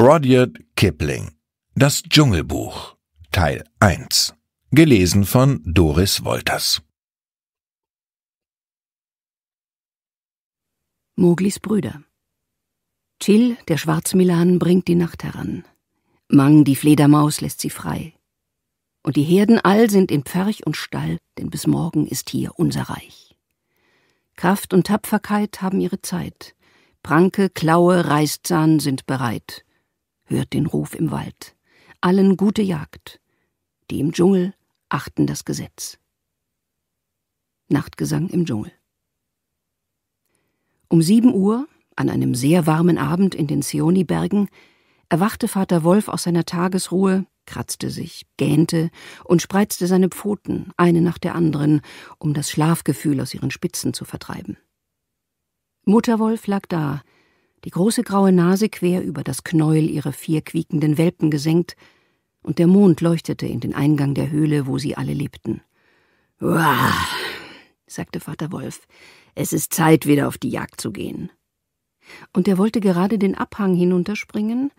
Rudyard Kipling Das Dschungelbuch Teil 1 Gelesen von Doris Wolters Moglis Brüder Chill, der Schwarzmilan, bringt die Nacht heran. Mang, die Fledermaus, lässt sie frei. Und die Herden all sind in Pferch und Stall, denn bis morgen ist hier unser Reich. Kraft und Tapferkeit haben ihre Zeit. Pranke, Klaue, Reißzahn sind bereit hört den Ruf im Wald. Allen gute Jagd. Die im Dschungel achten das Gesetz. Nachtgesang im Dschungel. Um sieben Uhr, an einem sehr warmen Abend in den Sioni-Bergen, erwachte Vater Wolf aus seiner Tagesruhe, kratzte sich, gähnte und spreizte seine Pfoten, eine nach der anderen, um das Schlafgefühl aus ihren Spitzen zu vertreiben. Mutter Wolf lag da, die große graue Nase quer über das Knäuel ihrer vier quiekenden Welpen gesenkt, und der Mond leuchtete in den Eingang der Höhle, wo sie alle lebten. Uah, sagte Vater Wolf, es ist Zeit, wieder auf die Jagd zu gehen. Und er wollte gerade den Abhang hinunterspringen,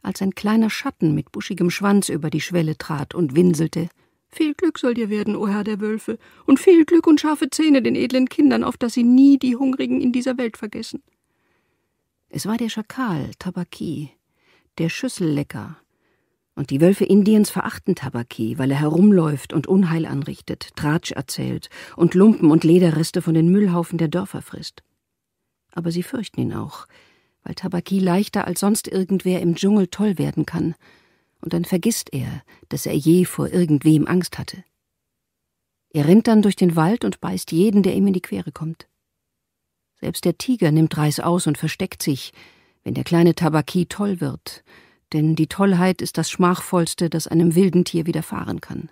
als ein kleiner Schatten mit buschigem Schwanz über die Schwelle trat und winselte. Viel Glück soll dir werden, o Herr der Wölfe, und viel Glück und scharfe Zähne den edlen Kindern, auf dass sie nie die Hungrigen in dieser Welt vergessen. Es war der Schakal, Tabaki, der Schüssellecker. Und die Wölfe Indiens verachten Tabaki, weil er herumläuft und Unheil anrichtet, Tratsch erzählt und Lumpen und Lederreste von den Müllhaufen der Dörfer frisst. Aber sie fürchten ihn auch, weil Tabaki leichter als sonst irgendwer im Dschungel toll werden kann, und dann vergisst er, dass er je vor irgendwem Angst hatte. Er rennt dann durch den Wald und beißt jeden, der ihm in die Quere kommt. Selbst der Tiger nimmt Reis aus und versteckt sich, wenn der kleine Tabaki toll wird, denn die Tollheit ist das Schmachvollste, das einem wilden Tier widerfahren kann.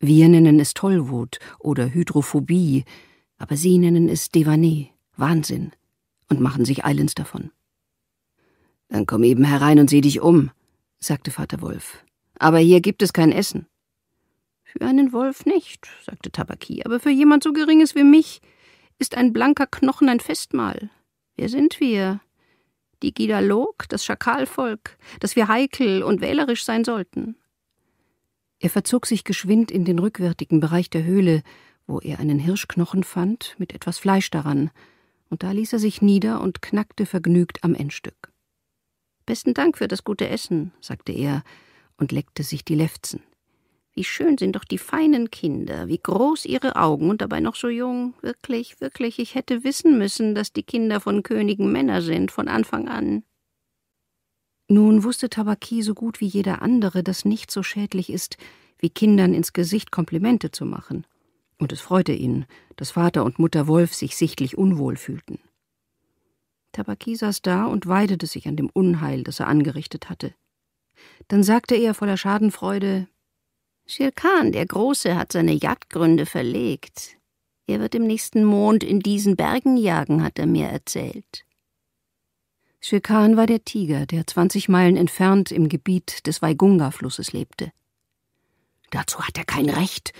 Wir nennen es Tollwut oder Hydrophobie, aber sie nennen es Devanet, Wahnsinn, und machen sich eilends davon. Dann komm eben herein und sieh dich um, sagte Vater Wolf. Aber hier gibt es kein Essen. Für einen Wolf nicht, sagte Tabaki, aber für jemand so geringes wie mich ist ein blanker Knochen ein Festmahl? Wer sind wir? Die Gidalog, das Schakalvolk, dass wir heikel und wählerisch sein sollten. Er verzog sich geschwind in den rückwärtigen Bereich der Höhle, wo er einen Hirschknochen fand mit etwas Fleisch daran, und da ließ er sich nieder und knackte vergnügt am Endstück. Besten Dank für das gute Essen, sagte er und leckte sich die Lefzen. Wie schön sind doch die feinen Kinder, wie groß ihre Augen und dabei noch so jung. Wirklich, wirklich, ich hätte wissen müssen, dass die Kinder von Königen Männer sind, von Anfang an. Nun wusste Tabaki so gut wie jeder andere, dass nichts so schädlich ist, wie Kindern ins Gesicht Komplimente zu machen. Und es freute ihn, dass Vater und Mutter Wolf sich sichtlich unwohl fühlten. Tabaki saß da und weidete sich an dem Unheil, das er angerichtet hatte. Dann sagte er voller Schadenfreude Schirkan, der Große, hat seine Jagdgründe verlegt. Er wird im nächsten Mond in diesen Bergen jagen, hat er mir erzählt. Schirkan war der Tiger, der zwanzig Meilen entfernt im Gebiet des Waigunga-Flusses lebte. Dazu hat er kein Recht,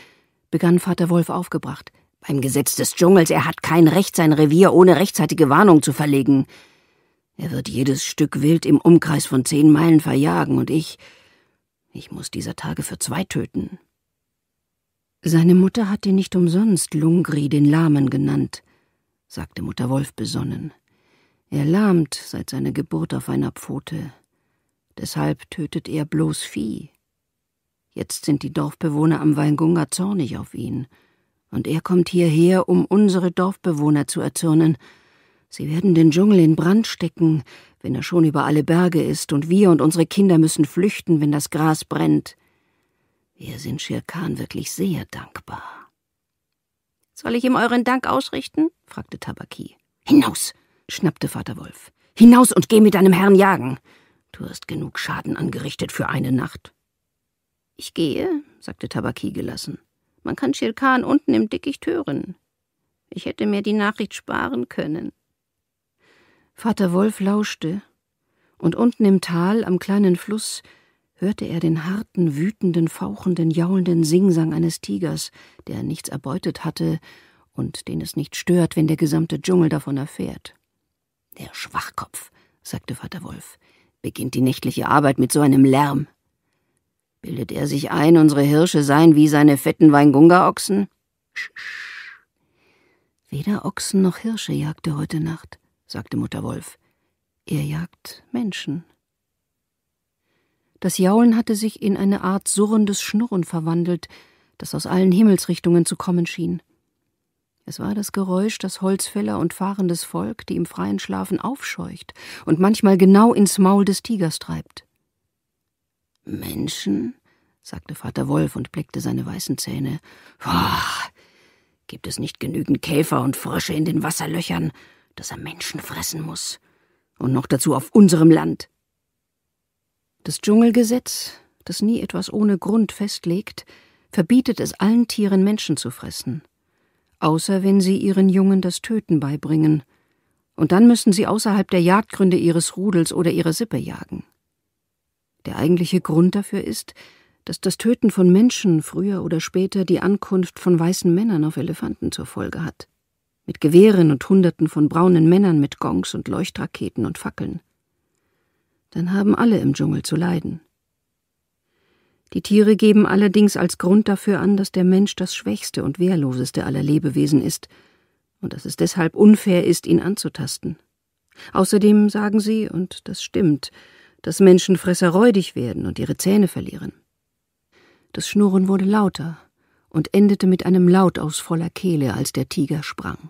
begann Vater Wolf aufgebracht. Beim Gesetz des Dschungels, er hat kein Recht, sein Revier ohne rechtzeitige Warnung zu verlegen. Er wird jedes Stück Wild im Umkreis von zehn Meilen verjagen, und ich, ich muss dieser Tage für zwei töten. Seine Mutter hat ihn nicht umsonst Lungri den Lahmen genannt, sagte Mutter Wolf besonnen. Er lahmt seit seiner Geburt auf einer Pfote. Deshalb tötet er bloß Vieh. Jetzt sind die Dorfbewohner am Weingunga zornig auf ihn. Und er kommt hierher, um unsere Dorfbewohner zu erzürnen Sie werden den Dschungel in Brand stecken, wenn er schon über alle Berge ist, und wir und unsere Kinder müssen flüchten, wenn das Gras brennt. Wir sind Schirkan wirklich sehr dankbar. Soll ich ihm euren Dank ausrichten? fragte Tabaki. Hinaus, schnappte Vater Wolf. Hinaus und geh mit deinem Herrn jagen. Du hast genug Schaden angerichtet für eine Nacht. Ich gehe, sagte Tabaki gelassen. Man kann Schirkan unten im Dickicht hören. Ich hätte mir die Nachricht sparen können. Vater Wolf lauschte, und unten im Tal am kleinen Fluss hörte er den harten, wütenden, fauchenden, jaulenden Singsang eines Tigers, der nichts erbeutet hatte und den es nicht stört, wenn der gesamte Dschungel davon erfährt. Der Schwachkopf, sagte Vater Wolf, beginnt die nächtliche Arbeit mit so einem Lärm. Bildet er sich ein, unsere Hirsche seien wie seine fetten Weingunga-Ochsen? Weder Ochsen noch Hirsche jagte heute Nacht sagte Mutter Wolf. Er jagt Menschen. Das Jaulen hatte sich in eine Art surrendes Schnurren verwandelt, das aus allen Himmelsrichtungen zu kommen schien. Es war das Geräusch, das Holzfäller und fahrendes Volk, die im freien Schlafen aufscheucht und manchmal genau ins Maul des Tigers treibt. Menschen? sagte Vater Wolf und blickte seine weißen Zähne. Boah, gibt es nicht genügend Käfer und Frösche in den Wasserlöchern, dass er Menschen fressen muss. Und noch dazu auf unserem Land. Das Dschungelgesetz, das nie etwas ohne Grund festlegt, verbietet es allen Tieren, Menschen zu fressen. Außer wenn sie ihren Jungen das Töten beibringen. Und dann müssen sie außerhalb der Jagdgründe ihres Rudels oder ihrer Sippe jagen. Der eigentliche Grund dafür ist, dass das Töten von Menschen früher oder später die Ankunft von weißen Männern auf Elefanten zur Folge hat mit Gewehren und Hunderten von braunen Männern mit Gongs und Leuchtraketen und Fackeln. Dann haben alle im Dschungel zu leiden. Die Tiere geben allerdings als Grund dafür an, dass der Mensch das schwächste und wehrloseste aller Lebewesen ist und dass es deshalb unfair ist, ihn anzutasten. Außerdem sagen sie, und das stimmt, dass Menschenfresser räudig werden und ihre Zähne verlieren. Das Schnurren wurde lauter, und endete mit einem Laut aus voller Kehle, als der Tiger sprang.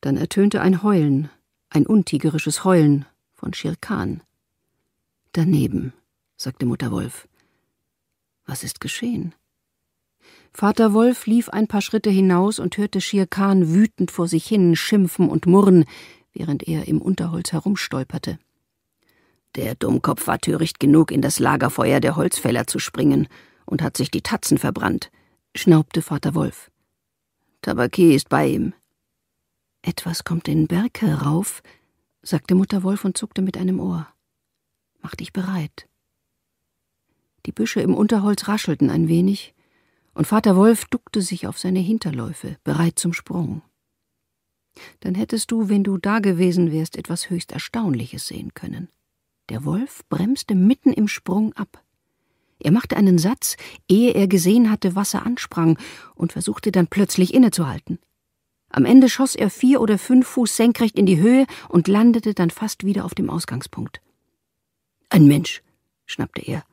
Dann ertönte ein Heulen, ein untigerisches Heulen von Schirkan. Daneben, sagte Mutter Wolf. Was ist geschehen? Vater Wolf lief ein paar Schritte hinaus und hörte Schirkan wütend vor sich hin schimpfen und murren, während er im Unterholz herumstolperte. Der Dummkopf war töricht genug, in das Lagerfeuer der Holzfäller zu springen und hat sich die Tatzen verbrannt, schnaubte Vater Wolf. Tabaki ist bei ihm. Etwas kommt den Berg herauf, sagte Mutter Wolf und zuckte mit einem Ohr. Mach dich bereit. Die Büsche im Unterholz raschelten ein wenig, und Vater Wolf duckte sich auf seine Hinterläufe, bereit zum Sprung. Dann hättest du, wenn du da gewesen wärst, etwas höchst Erstaunliches sehen können. Der Wolf bremste mitten im Sprung ab. Er machte einen Satz, ehe er gesehen hatte, was er ansprang, und versuchte dann plötzlich innezuhalten. Am Ende schoss er vier oder fünf Fuß senkrecht in die Höhe und landete dann fast wieder auf dem Ausgangspunkt. Ein Mensch, schnappte er.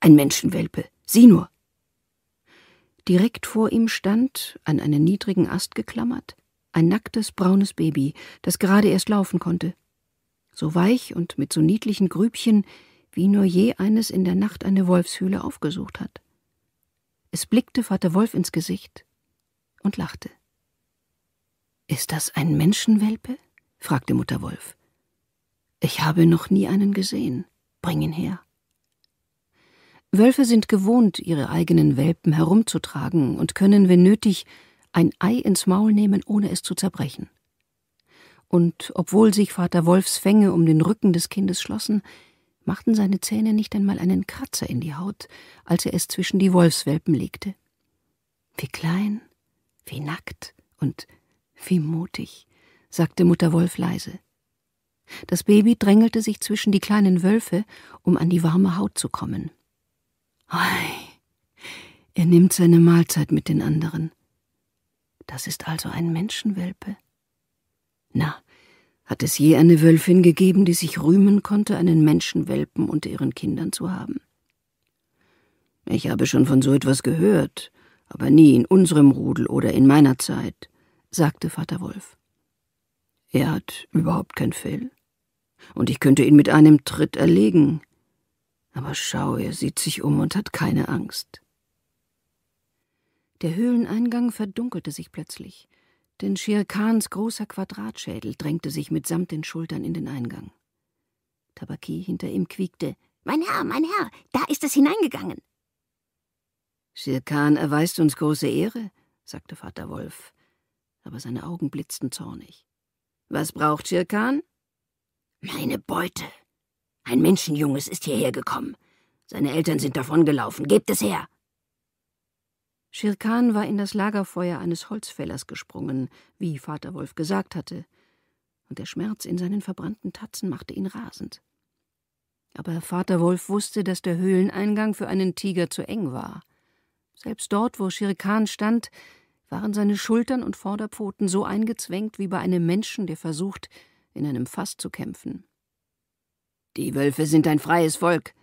Ein Menschenwelpe. Sieh nur. Direkt vor ihm stand, an einen niedrigen Ast geklammert, ein nacktes braunes Baby, das gerade erst laufen konnte. So weich und mit so niedlichen Grübchen, wie nur je eines in der Nacht eine Wolfshöhle aufgesucht hat. Es blickte Vater Wolf ins Gesicht und lachte. Ist das ein Menschenwelpe? fragte Mutter Wolf. Ich habe noch nie einen gesehen. Bring ihn her. Wölfe sind gewohnt, ihre eigenen Welpen herumzutragen und können, wenn nötig, ein Ei ins Maul nehmen, ohne es zu zerbrechen. Und obwohl sich Vater Wolfs Fänge um den Rücken des Kindes schlossen, machten seine Zähne nicht einmal einen Kratzer in die Haut, als er es zwischen die Wolfswelpen legte. Wie klein, wie nackt und wie mutig, sagte Mutter Wolf leise. Das Baby drängelte sich zwischen die kleinen Wölfe, um an die warme Haut zu kommen. Ei, er nimmt seine Mahlzeit mit den anderen. Das ist also ein Menschenwelpe. Na, hat es je eine Wölfin gegeben, die sich rühmen konnte, einen Menschenwelpen unter ihren Kindern zu haben? Ich habe schon von so etwas gehört, aber nie in unserem Rudel oder in meiner Zeit, sagte Vater Wolf. Er hat überhaupt kein Fell, und ich könnte ihn mit einem Tritt erlegen. Aber schau, er sieht sich um und hat keine Angst. Der Höhleneingang verdunkelte sich plötzlich denn Shere Khans großer Quadratschädel drängte sich mitsamt den Schultern in den Eingang. Tabaki hinter ihm quiekte: Mein Herr, mein Herr, da ist es hineingegangen. Shere Khan erweist uns große Ehre, sagte Vater Wolf, aber seine Augen blitzten zornig. Was braucht Shere Khan? Meine Beute. Ein Menschenjunges ist hierher gekommen. Seine Eltern sind davongelaufen. Gebt es her! Schirkan war in das Lagerfeuer eines Holzfällers gesprungen, wie Vater Wolf gesagt hatte, und der Schmerz in seinen verbrannten Tatzen machte ihn rasend. Aber Vater Wolf wusste, dass der Höhleneingang für einen Tiger zu eng war. Selbst dort, wo Schirkan stand, waren seine Schultern und Vorderpfoten so eingezwängt wie bei einem Menschen, der versucht, in einem Fass zu kämpfen. Die Wölfe sind ein freies Volk,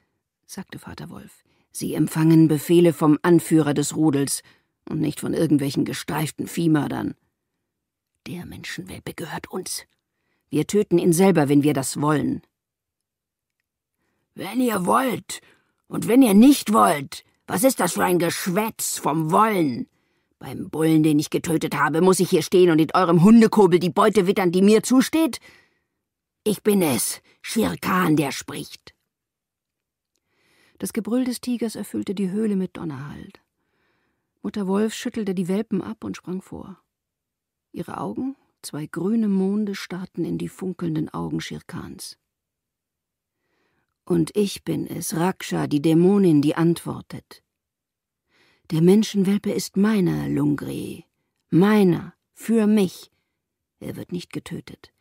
sagte Vater Wolf. Sie empfangen Befehle vom Anführer des Rudels und nicht von irgendwelchen gestreiften Viehmördern. Der Menschenwelpe gehört uns. Wir töten ihn selber, wenn wir das wollen. Wenn ihr wollt und wenn ihr nicht wollt, was ist das für ein Geschwätz vom Wollen? Beim Bullen, den ich getötet habe, muss ich hier stehen und in eurem Hundekobel die Beute wittern, die mir zusteht? Ich bin es, Schirkan, der spricht. Das Gebrüll des Tigers erfüllte die Höhle mit Donnerhall. Mutter Wolf schüttelte die Welpen ab und sprang vor. Ihre Augen, zwei grüne Monde, starrten in die funkelnden Augen Schirkans. Und ich bin es, Raksha, die Dämonin, die antwortet. Der Menschenwelpe ist meiner, Lungri, meiner, für mich. Er wird nicht getötet.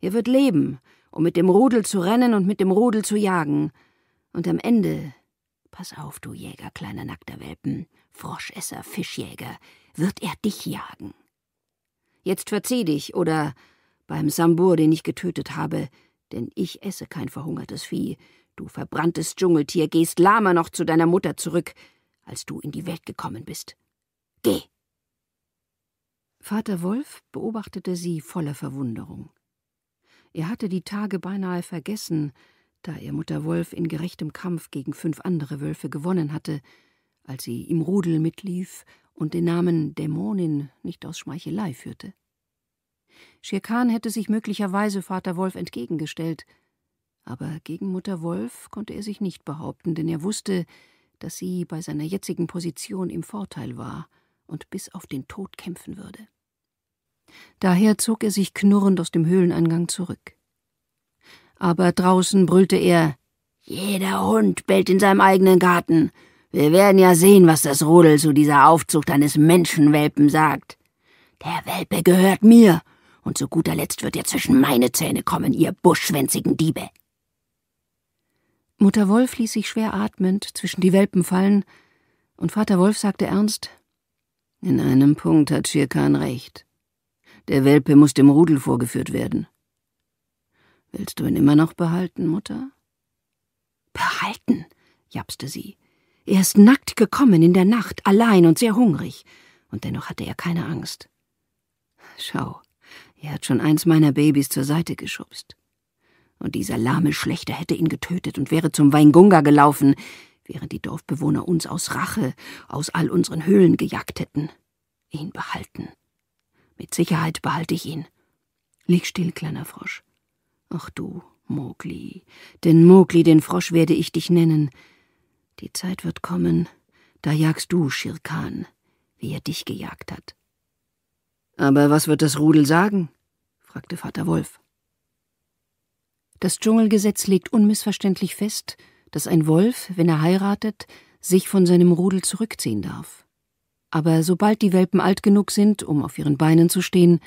Er wird leben, um mit dem Rudel zu rennen und mit dem Rudel zu jagen. Und am Ende Pass auf, du Jäger, kleiner nackter Welpen, Froschesser, Fischjäger, wird er dich jagen. Jetzt verzieh dich, oder beim Sambur, den ich getötet habe, denn ich esse kein verhungertes Vieh, du verbranntes Dschungeltier, gehst lahmer noch zu deiner Mutter zurück, als du in die Welt gekommen bist. Geh! Vater Wolf beobachtete sie voller Verwunderung. Er hatte die Tage beinahe vergessen, da ihr Wolf in gerechtem Kampf gegen fünf andere Wölfe gewonnen hatte, als sie im Rudel mitlief und den Namen Dämonin nicht aus Schmeichelei führte. Schirkan hätte sich möglicherweise Vater Wolf entgegengestellt, aber gegen Mutter Wolf konnte er sich nicht behaupten, denn er wusste, dass sie bei seiner jetzigen Position im Vorteil war und bis auf den Tod kämpfen würde. Daher zog er sich knurrend aus dem Höhleneingang zurück aber draußen brüllte er Jeder Hund bellt in seinem eigenen Garten. Wir werden ja sehen, was das Rudel zu dieser Aufzucht eines Menschenwelpen sagt. Der Welpe gehört mir, und zu guter Letzt wird er zwischen meine Zähne kommen, ihr buschschwänzigen Diebe. Mutter Wolf ließ sich schwer atmend zwischen die Welpen fallen, und Vater Wolf sagte ernst In einem Punkt hat Schirkan recht. Der Welpe muss dem Rudel vorgeführt werden. Willst du ihn immer noch behalten, Mutter? Behalten, japste sie. Er ist nackt gekommen in der Nacht, allein und sehr hungrig, und dennoch hatte er keine Angst. Schau, er hat schon eins meiner Babys zur Seite geschubst. Und dieser lahme Schlechter hätte ihn getötet und wäre zum Weingunga gelaufen, während die Dorfbewohner uns aus Rache aus all unseren Höhlen gejagt hätten. Ihn behalten. Mit Sicherheit behalte ich ihn. Lieg still, kleiner Frosch. Ach du, Mogli, denn Mogli, den Frosch, werde ich dich nennen. Die Zeit wird kommen, da jagst du, Schirkan, wie er dich gejagt hat. Aber was wird das Rudel sagen? fragte Vater Wolf. Das Dschungelgesetz legt unmissverständlich fest, dass ein Wolf, wenn er heiratet, sich von seinem Rudel zurückziehen darf. Aber sobald die Welpen alt genug sind, um auf ihren Beinen zu stehen,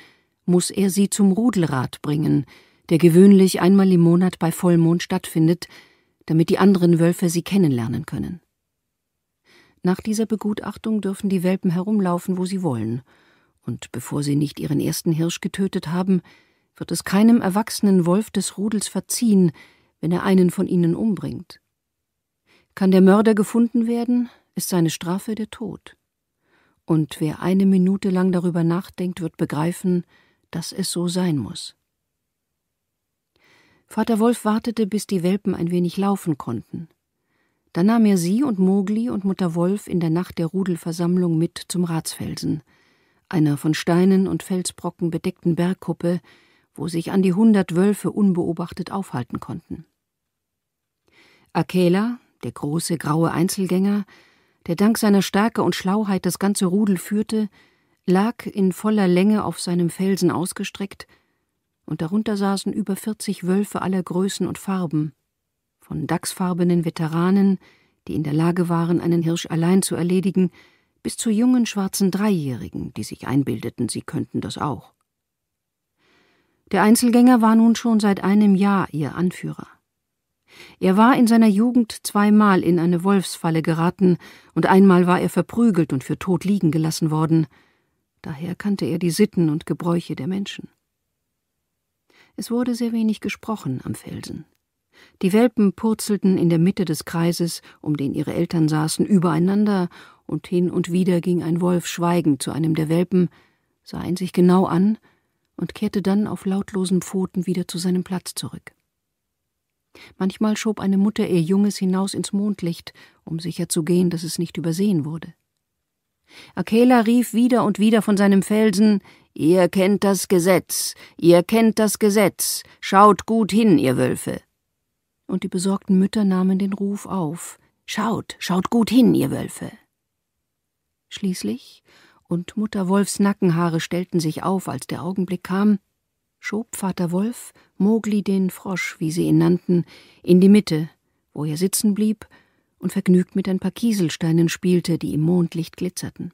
muss er sie zum Rudelrat bringen, der gewöhnlich einmal im Monat bei Vollmond stattfindet, damit die anderen Wölfe sie kennenlernen können. Nach dieser Begutachtung dürfen die Welpen herumlaufen, wo sie wollen, und bevor sie nicht ihren ersten Hirsch getötet haben, wird es keinem erwachsenen Wolf des Rudels verziehen, wenn er einen von ihnen umbringt. Kann der Mörder gefunden werden, ist seine Strafe der Tod. Und wer eine Minute lang darüber nachdenkt, wird begreifen, dass es so sein muss. Vater Wolf wartete, bis die Welpen ein wenig laufen konnten. Dann nahm er sie und Mogli und Mutter Wolf in der Nacht der Rudelversammlung mit zum Ratsfelsen, einer von Steinen und Felsbrocken bedeckten Bergkuppe, wo sich an die hundert Wölfe unbeobachtet aufhalten konnten. Akela, der große graue Einzelgänger, der dank seiner Stärke und Schlauheit das ganze Rudel führte, lag in voller Länge auf seinem Felsen ausgestreckt und darunter saßen über 40 Wölfe aller Größen und Farben, von dachsfarbenen Veteranen, die in der Lage waren, einen Hirsch allein zu erledigen, bis zu jungen schwarzen Dreijährigen, die sich einbildeten, sie könnten das auch. Der Einzelgänger war nun schon seit einem Jahr ihr Anführer. Er war in seiner Jugend zweimal in eine Wolfsfalle geraten, und einmal war er verprügelt und für tot liegen gelassen worden. Daher kannte er die Sitten und Gebräuche der Menschen. Es wurde sehr wenig gesprochen am Felsen. Die Welpen purzelten in der Mitte des Kreises, um den ihre Eltern saßen, übereinander, und hin und wieder ging ein Wolf schweigend zu einem der Welpen, sah ihn sich genau an und kehrte dann auf lautlosen Pfoten wieder zu seinem Platz zurück. Manchmal schob eine Mutter ihr Junges hinaus ins Mondlicht, um sicherzugehen, dass es nicht übersehen wurde. Akela rief wieder und wieder von seinem Felsen Ihr kennt das Gesetz, ihr kennt das Gesetz, schaut gut hin, ihr Wölfe. Und die besorgten Mütter nahmen den Ruf auf. Schaut, schaut gut hin, ihr Wölfe. Schließlich, und Mutter Wolfs Nackenhaare stellten sich auf, als der Augenblick kam, schob Vater Wolf Mogli den Frosch, wie sie ihn nannten, in die Mitte, wo er sitzen blieb und vergnügt mit ein paar Kieselsteinen spielte, die im Mondlicht glitzerten.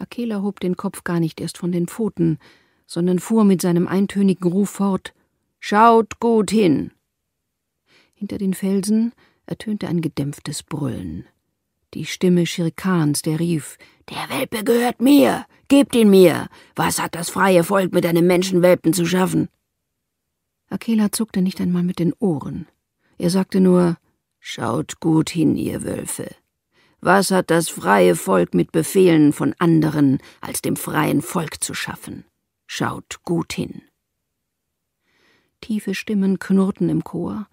Akela hob den Kopf gar nicht erst von den Pfoten, sondern fuhr mit seinem eintönigen Ruf fort Schaut gut hin. Hinter den Felsen ertönte ein gedämpftes Brüllen. Die Stimme Schirkans, der rief Der Welpe gehört mir. Gebt ihn mir. Was hat das freie Volk mit einem Menschenwelpen zu schaffen? Akela zuckte nicht einmal mit den Ohren. Er sagte nur Schaut gut hin, ihr Wölfe. Was hat das freie Volk mit Befehlen von anderen als dem freien Volk zu schaffen? Schaut gut hin. Tiefe Stimmen knurrten im Chor,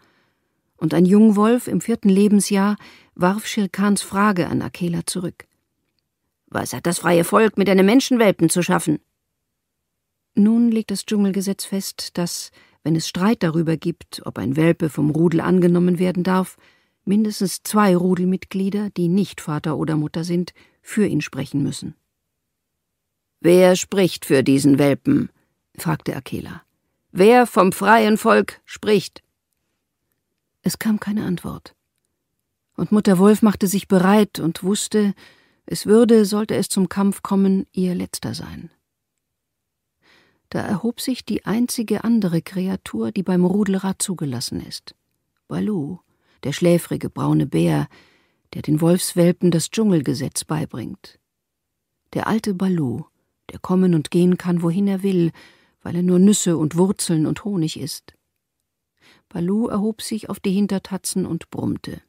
und ein Jungwolf im vierten Lebensjahr warf Schirkans Frage an Akela zurück. Was hat das freie Volk mit einem Menschenwelpen zu schaffen? Nun legt das Dschungelgesetz fest, dass, wenn es Streit darüber gibt, ob ein Welpe vom Rudel angenommen werden darf, mindestens zwei Rudelmitglieder, die nicht Vater oder Mutter sind, für ihn sprechen müssen. Wer spricht für diesen Welpen? fragte Akela. Wer vom freien Volk spricht? Es kam keine Antwort. Und Mutter Wolf machte sich bereit und wusste, es würde, sollte es zum Kampf kommen, ihr letzter sein. Da erhob sich die einzige andere Kreatur, die beim Rudelrad zugelassen ist. Balu, der schläfrige braune Bär, der den Wolfswelpen das Dschungelgesetz beibringt. Der alte Balu, der kommen und gehen kann, wohin er will, weil er nur Nüsse und Wurzeln und Honig isst. Balu erhob sich auf die Hintertatzen und brummte.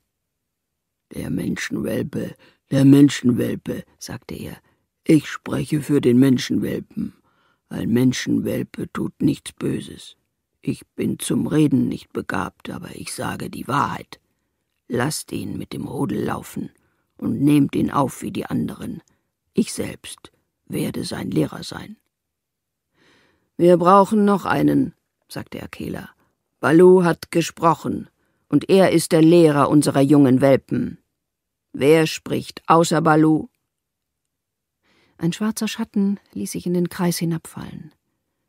Der Menschenwelpe, der Menschenwelpe, sagte er. Ich spreche für den Menschenwelpen. Ein Menschenwelpe tut nichts Böses. Ich bin zum Reden nicht begabt, aber ich sage die Wahrheit. Lasst ihn mit dem Rudel laufen und nehmt ihn auf wie die anderen. Ich selbst werde sein Lehrer sein. Wir brauchen noch einen, sagte Akela. Balu hat gesprochen, und er ist der Lehrer unserer jungen Welpen. Wer spricht außer Balu? Ein schwarzer Schatten ließ sich in den Kreis hinabfallen.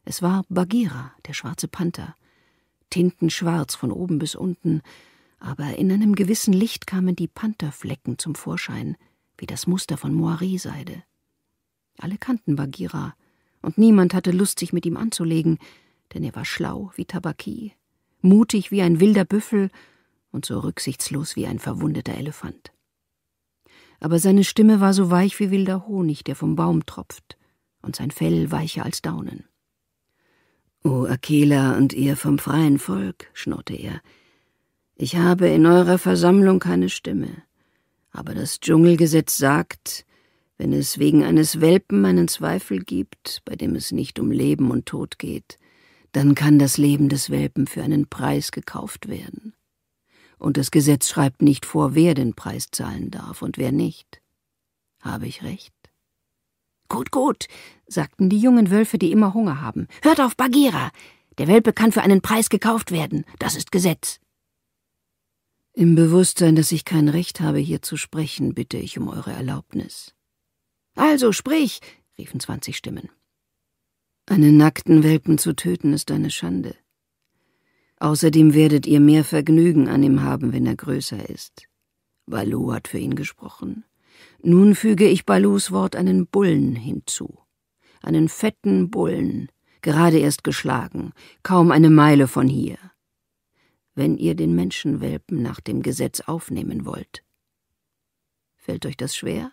Es war Bagheera, der schwarze Panther, tintenschwarz von oben bis unten, aber in einem gewissen Licht kamen die Pantherflecken zum Vorschein, wie das Muster von Moiré-Seide. Alle kannten Bagheera, und niemand hatte Lust, sich mit ihm anzulegen, denn er war schlau wie Tabaki, mutig wie ein wilder Büffel und so rücksichtslos wie ein verwundeter Elefant. Aber seine Stimme war so weich wie wilder Honig, der vom Baum tropft, und sein Fell weicher als Daunen. O Akela und ihr vom freien Volk, schnurrte er, ich habe in eurer Versammlung keine Stimme, aber das Dschungelgesetz sagt, wenn es wegen eines Welpen einen Zweifel gibt, bei dem es nicht um Leben und Tod geht, dann kann das Leben des Welpen für einen Preis gekauft werden. Und das Gesetz schreibt nicht vor, wer den Preis zahlen darf und wer nicht. Habe ich recht? Gut, gut, sagten die jungen Wölfe, die immer Hunger haben. Hört auf Bagheera! Der Welpe kann für einen Preis gekauft werden. Das ist Gesetz. Im Bewusstsein, dass ich kein Recht habe, hier zu sprechen, bitte ich um eure Erlaubnis. Also sprich, riefen zwanzig Stimmen. Einen nackten Welpen zu töten ist eine Schande. Außerdem werdet ihr mehr Vergnügen an ihm haben, wenn er größer ist. Balu hat für ihn gesprochen. Nun füge ich Balus Wort einen Bullen hinzu. Einen fetten Bullen, gerade erst geschlagen, kaum eine Meile von hier wenn ihr den Menschenwelpen nach dem Gesetz aufnehmen wollt. Fällt euch das schwer?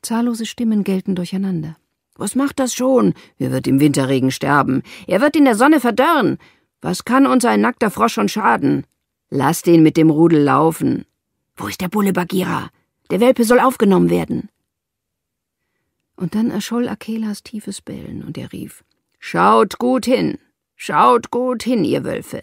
Zahllose Stimmen gelten durcheinander. Was macht das schon? Er wird im Winterregen sterben. Er wird in der Sonne verdörren. Was kann uns ein nackter Frosch schon schaden? Lasst ihn mit dem Rudel laufen. Wo ist der Bulle Bagheera? Der Welpe soll aufgenommen werden. Und dann erscholl Akelas tiefes Bellen und er rief: Schaut gut hin! Schaut gut hin, ihr Wölfe!